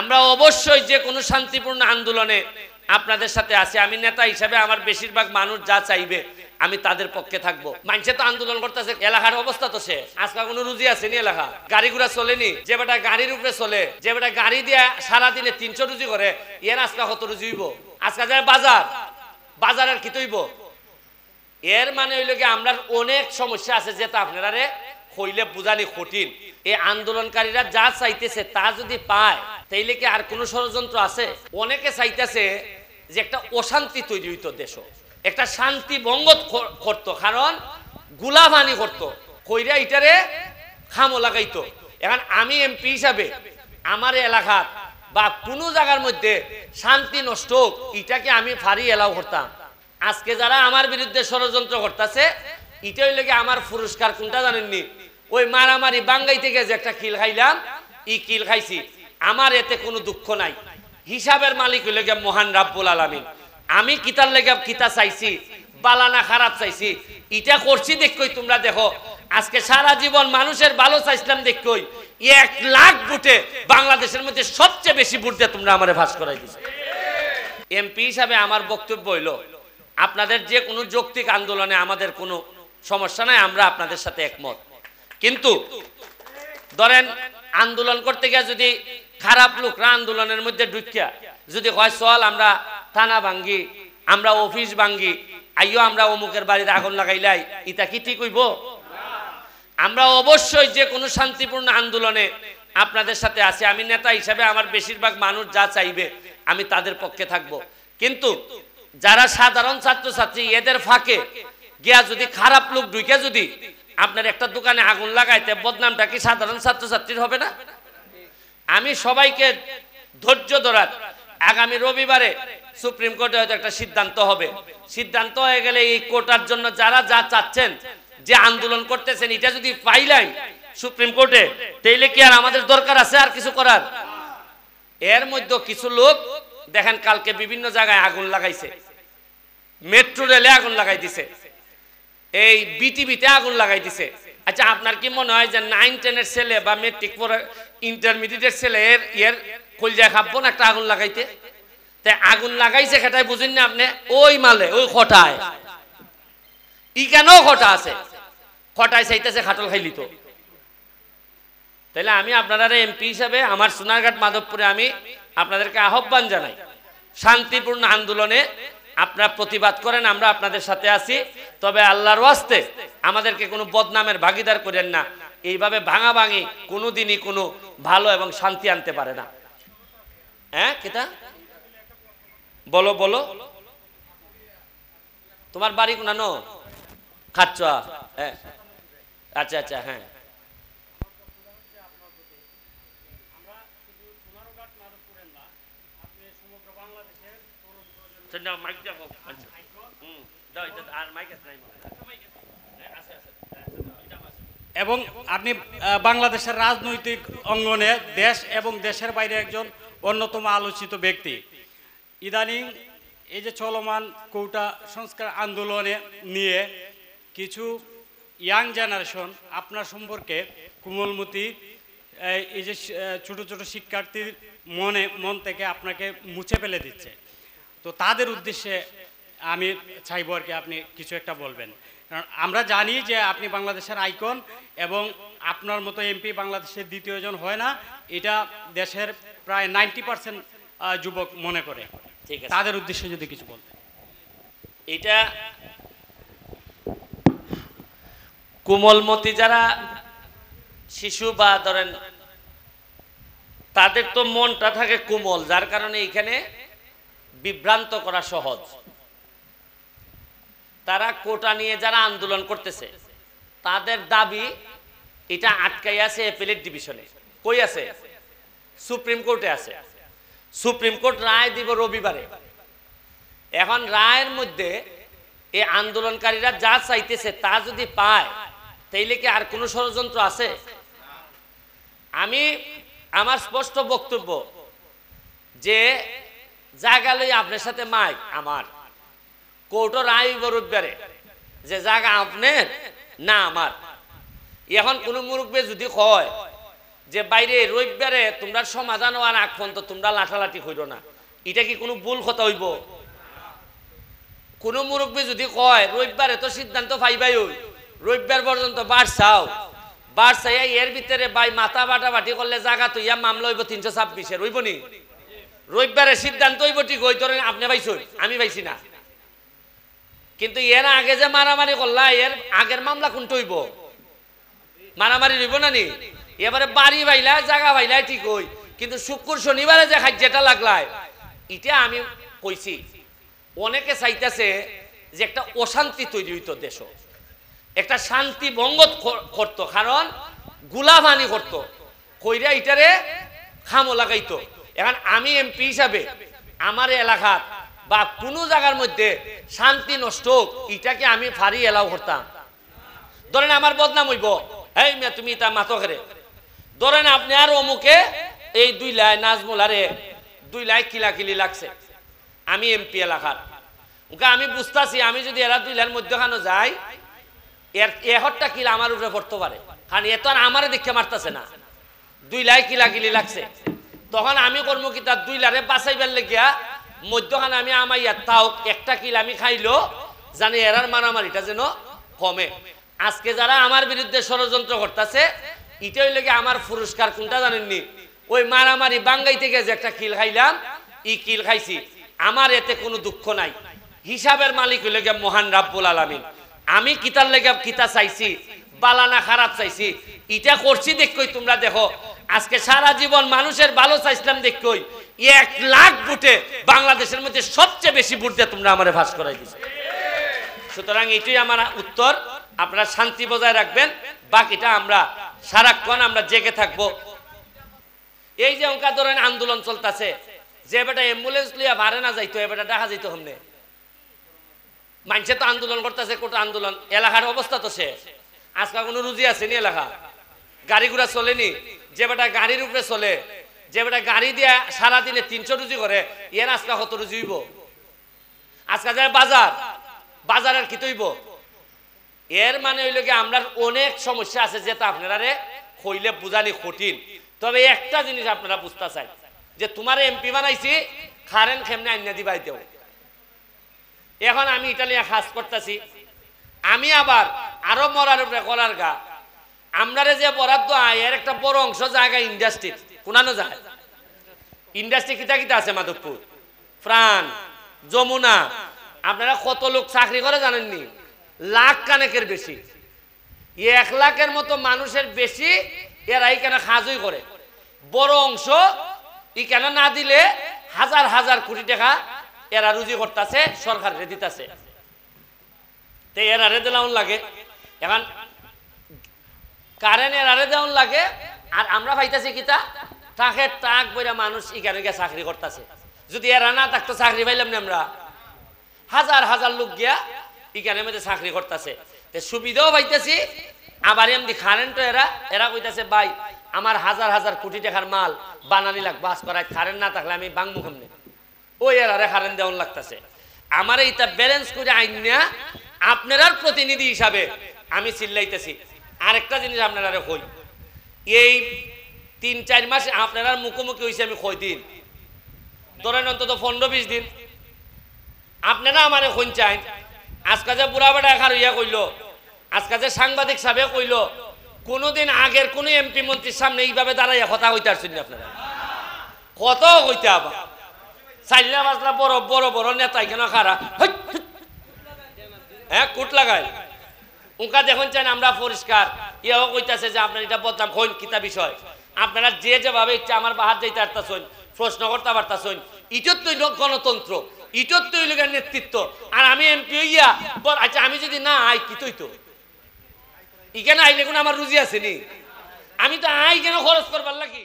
আমরা অবশ্যই যে কোনো শান্তিপূর্ণ আন্দোলনে আপনাদের সাথে আছি আমি নেতা হিসাবে আমার বেশিরভাগ মানুষ যা চাইবে আমি তাদের পক্ষে থাকবো মানুষে তো আন্দোলন করতেছে এলাকার অবস্থা তো সে আজকাল কোনো রুজি আসেনি এলাকা গাড়ি ঘুরা চলেনি যে বেটা গাড়ির উপরে চলে যে বেটা গাড়ি দিয়ে সারাদিনে তিনশো রুজি করে এর আজকাল কত রুজি হইব আজকাল যায় বাজার বাজার আর কি হইব এর মানে হইল কি আমরা অনেক সমস্যা আছে যেটা আপনারা রে হইলে বুঝানি কঠিন এই আন্দোলনকারীরা যা চাইতেছে তা যদি পায় তাইলে কি আর কোনো ষড়যন্ত্র আছে অনেকে চাইতেছে যে একটা অশান্তি তৈরি হইতো দেশ একটা শান্তি ভঙ্গ করতো কারণ গুলাবানি করতো কইরা ইটারে খামো লাগাইতো এখন আমি এমপি হিসাবে আমার এলাকার বা কোনো জায়গার মধ্যে শান্তি নষ্ট হোক ইটাকে আমি ফারি এলাও করতাম আজকে যারা আমার বিরুদ্ধে ষড়যন্ত্র করতেছে ইটাই লেগে আমার পুরস্কার কোনটা জানেননি ওই মারামারি বাঙ্গাই থেকে যে একটা কিল খাইলাম ই কিল খাইছি আমার এতে কোনো দুঃখ নাই হিসাবের মালিক হইলে গিয়া মহান রাব্বুল আলমিন আমি কিতার লেগে কিতা চাইছি বালানা খারাপ চাইছি এটা করছি কই তোমরা দেখো আজকে সারা জীবন মানুষের ভালো চাইছিলাম দেখই এক লাখ ভোটে বাংলাদেশের মধ্যে সবচেয়ে বেশি ভোট দিয়ে তোমরা আমার ভাস করাই দিচ্ছ এমপি হিসাবে আমার বক্তব্য হইল আপনাদের যে কোনো যৌক্তিক আন্দোলনে আমাদের কোনো সমস্যা নাই আমরা আপনাদের সাথে একমত কিন্তু ধরেন আন্দোলন করতে গিয়ে যদি খারাপ লোকরা আন্দোলনের মধ্যে ঢুকিয়া যদি হয় চল আমরা থানা ভাঙ্গি আমরা অফিস ভাঙ্গি আইও আমরা অমুকের বাড়িতে আগুন লাগাইলাই ইটা কি ঠিক হইব আমরা অবশ্যই যে কোনো শান্তিপূর্ণ আন্দোলনে আপনাদের সাথে আছি আমি নেতা হিসাবে আমার বেশিরভাগ মানুষ যা চাইবে আমি তাদের পক্ষে থাকব। কিন্তু যারা সাধারণ ছাত্রছাত্রী এদের ফাঁকে গিয়া যদি খারাপ লোক ঢুকে যদি আপনার একটা দোকানে আগুন লাগাইতে বদনামটা কি সাধারণ ছাত্রছাত্রীর হবে না আমি সবাইকে ধৈর্য ধরার আগামী রবিবারে সুপ্রিম কোর্টে হয়তো একটা সিদ্ধান্ত হবে সিদ্ধান্ত হয়ে গেলে এই কোটার জন্য যারা যা চাচ্ছেন যে আন্দোলন করতেছেন এটা যদি পাইলাই সুপ্রিম কোর্টে তাইলে কি আর আমাদের দরকার আছে আর কিছু করার এর মধ্যে কিছু লোক দেখেন কালকে বিভিন্ন জায়গায় আগুন লাগাইছে মেট্রো রেলে আগুন লাগাই দিছে এই বিটিভিতে আগুন লাগাই দিছে আচ্ছা আপনার কি মনে হয় যে নাইন টেনের ছেলে বা মেট্রিক ইন্টারমিডিয়েটের ছেলের ইয়ের কলজায় খাবো না একটা আগুন লাগাইতে তাই আগুন লাগাইছে সেটাই বুঝেন না আপনি ওই মালে ওই খটায় ই কেন খটা আছে খটায় চাইতেছে খাটল খাইলি তো তাহলে আমি আপনারা এমপি হিসাবে আমার সোনারঘাট মাধবপুরে আমি আপনাদেরকে আহ্বান জানাই শান্তিপূর্ণ আন্দোলনে আপনারা প্রতিবাদ করেন আমরা আপনাদের সাথে আছি তবে আল্লাহর ওয়াস্তে আমাদেরকে কোনো বদনামের ভাগিদার করেন না এইভাবে ভাঙা ভাঙি কোনো দিনই কোনো ভালো এবং শান্তি আনতে পারে না হ্যাঁ কেটা বলো বলো তোমার বাড়ি কোনানো খাচ্ছ হ্যাঁ আচ্ছা আচ্ছা হ্যাঁ মাইক দেখো আচ্ছা। আর মাইক আছে নাই হ্যাঁ, আছে আছে এবং আপনি বাংলাদেশের রাজনৈতিক অঙ্গনে দেশ এবং দেশের বাইরে একজন অন্যতম আলোচিত ব্যক্তি ইদানিং এই যে চলমান কৌটা সংস্কার আন্দোলনে নিয়ে কিছু ইয়াং জেনারেশন আপনার সম্পর্কে কুমলমতি এই যে ছোট ছোটো শিক্ষার্থীর মনে মন থেকে আপনাকে মুছে ফেলে দিচ্ছে তো তাদের উদ্দেশ্যে আমি চাইবো আর কি আপনি কিছু একটা বলবেন কারণ আমরা জানি যে আপনি বাংলাদেশের আইকন এবং আপনার মতো এমপি বাংলাদেশের দ্বিতীয়জন হয় না এটা দেশের প্রায় নাইনটি পার্সেন্ট যুবক মনে করে ঠিক আছে তাদের উদ্দেশ্যে যদি কিছু বলতে এটা কোমলমতি যারা শিশু বা ধরেন তাদের তো মনটা থাকে কোমল যার কারণে এখানে বিভ্রান্ত করা সহজ তারা কোটা নিয়ে যারা আন্দোলন করতেছে তাদের দাবি এটা আটকাই আছে এপিলেট ডিভিশনে কই আছে সুপ্রিম কোর্টে আছে সুপ্রিম কোর্ট রায় দিব রবিবারে এখন রায়ের মধ্যে এই আন্দোলনকারীরা যা চাইতেছে তা যদি পায় তাইলে কি আর কোনো ষড়যন্ত্র আছে আমি আমার স্পষ্ট বক্তব্য যে জায়গা লই আপনার সাথে মাইক আমার কোর্টও রায় বরুব্বারে যে জায়গা আপনার না আমার এখন কোন মুরব্বে যদি কয় যে বাইরে রবিবারে তোমরা সমাধান হওয়ার আগ পর্যন্ত তোমরা লাঠালাঠি হইল না এটা কি কোনো ভুল কথা হইব কোনো মুরব্বী যদি কয় রবিবারে তো সিদ্ধান্ত পাইবাই ওই রবিবার পর্যন্ত বার চাও বার চাইয়া এর ভিতরে বাই মাথা বাটি করলে জায়গা তো ইয়া মামলা হইব তিনশো ছাব্বিশের হইব নি রবিবারে সিদ্ধান্ত হইব ঠিক ওই ধরেন আপনি পাইছ আমি পাইছি না কিন্তু এর আগে যে মারামারি করলা এর আগের মামলা কোন টইব মারামারি রইব না নি এবারে বাড়ি বাইলা জায়গা বাইলা ঠিক হই কিন্তু শুক্র শনিবারে যে খাদ্যটা লাগলায় এটা আমি কইছি অনেকে চাইতেছে যে একটা অশান্তি তৈরি হইতো দেশ একটা শান্তি ভঙ্গ করত কারণ গুলাভানি করত কইরা ইটারে খামো লাগাইতো এখন আমি এমপি হিসাবে আমার এলাকার বা কোনো জায়গার মধ্যে শান্তি নষ্ট হোক এটাকে আমি ফারি এলাও করতাম ধরেন আমার বদনাম হইব এই মেয়ে তুমি তা মাথো করে ধরেন আপনি আর অমুকে এই দুই লাই নাজমুলারে দুই লাই কিলাকিলি লাগছে আমি এমপি এলাকার ওকে আমি বুঝতেছি আমি যদি এরা দুই লাইয়ের মধ্যখানে যাই এর এহরটা কিলা আমার উপরে পড়তে পারে কারণ এ তো আর আমারে দেখে মারতেছে না দুই লাই কিলাকিলি লাগছে তখন আমি কর্মকিতা দুই লারে বাঁচাইবার লেগিয়া মধ্যখান আমি আমার তাও একটা কিল আমি খাইলো জানি এরার মারামারিটা যেন কমে আজকে যারা আমার বিরুদ্ধে ষড়যন্ত্র করতেছে ইটাই লেগে আমার পুরস্কার কোনটা জানেননি ওই মারামারি বাঙ্গাই থেকে যে একটা কিল খাইলাম ই কিল খাইছি আমার এতে কোনো দুঃখ নাই হিসাবের মালিক হইলে মহান রাব্বুল আলমিন আমি কিতার লেগে কিতা চাইছি বালানা খারাপ চাইছি ইটা করছি দেখই তোমরা দেখো আজকে সারা জীবন মানুষের ভালো চাইছিলাম দেখই এক লাখ বুটে বাংলাদেশের মধ্যে সবচেয়ে বেশি ভোট দিয়ে তোমরা আমার ভাস করাই দিচ্ছ সুতরাং এটাই আমার উত্তর আপনারা শান্তি বজায় রাখবেন বাকিটা আমরা সারাক্ষণ আমরা জেগে থাকব এই যে অঙ্কা ধরেন আন্দোলন চলতেছে যে বেটা অ্যাম্বুলেন্স লিয়া ভাড়ে না যাইতো এ বেটা দেখা যাইতো হমনে মানুষে তো আন্দোলন করতেছে কোটা আন্দোলন এলাকার অবস্থা তো সে আজকাল কোনো রুজি আছে নি এলাকা গাড়ি ঘোড়া চলেনি যে বেটা গাড়ির উপরে চলে যে বেটা গাড়ি দিয়ে সারাদিনে তিনশো রুজি করে এর আজকে কত রুজি হইব আজকে যায় বাজার আর কি তৈব এর মানে হইল কি আমরা অনেক সমস্যা আছে যেটা আপনারা রে হইলে বুঝানি কঠিন তবে একটা জিনিস আপনারা বুঝতে চাই যে তোমার এমপি বানাইছি খারেন খেমনে আইনা দিবাই দেও এখন আমি ইটালিয়া খাস করতেছি আমি আবার আরো মরার উপরে করার গা আমরা যে বরাদ্দ আয় এর একটা বড় অংশ জায়গা ইন্ডাস্ট্রি কোনানো যায় ইন্ডাস্ট্রি কিতা কিতা আছে মাধবপুর প্রাণ যমুনা আপনারা কত লোক চাকরি করে জানেননি লাখ কানেকের বেশি এক লাখের মতো মানুষের বেশি এরা এখানে সাজুই করে বড় অংশ এখানে না দিলে হাজার হাজার কোটি টাকা এরা রুজি করতেছে সরকারের দিতেছে এরা এরারে দেওয়ান লাগে এখন কারেন্ট এরারে দেওয়ান লাগে আর আমরা পাইতেছি কিতা তাকে তাক বইরা মানুষ এখানে গিয়ে চাকরি করতেছে যদি এরা না থাকতো চাকরি পাইলাম না আমরা হাজার হাজার লোক গিয়া এখানে মধ্যে চাকরি করতেছে সুবিধাও পাইতেছি আবার এমনি কারেন্টও এরা এরা কইতেছে ভাই আমার হাজার হাজার কোটি টাকার মাল বানানি লাগ বাস করায় কারেন্ট না থাকলে আমি বাংমু কমনে ওই রে কারেন্ট দেওয়ান লাগতেছে আমার এইটা ব্যালেন্স করে আইন না আপনার প্রতিনিধি হিসাবে আমি চিল্লাইতেছি আরেকটা জিনিস আপনারা কই এই তিন চার মাস আপনারা মুখোমুখি হয়েছে আমি কই দিন ধরেন অন্তত পনেরো বিশ দিন আপনারা আমার এখন চাই আজকা যে বুড়া বেড়া এখার ইয়া কইল আজকা যে সাংবাদিক সাহেবে কইল কোনোদিন আগের কোনো এমপি মন্ত্রীর সামনে এইভাবে দাঁড়াইয়া কথা হইতে আসছেন আপনারা কত হইতে আবার চাইলা বাজলা বড় বড় বড় নেতা এখানে খারা হ্যাঁ কুট লাগায় উঁকা দেখুন চান আমরা পরিষ্কার ইয়াও কইতাছে যে আপনার এটা বদনাম হইন কিতা বিষয় আপনারা যে যেভাবে ইচ্ছা আমার বাহার যাইতে পারতাছেন প্রশ্ন করতে পারতাছেন ইটোর তৈল গণতন্ত্র ইটোর তৈল নেতৃত্ব আর আমি এমপি হইয়া বল আচ্ছা আমি যদি না আই কি তৈত তো ইখানে আইলে কোনো আমার রুজি আছে নি আমি তো আই কেন খরচ করবার লাগি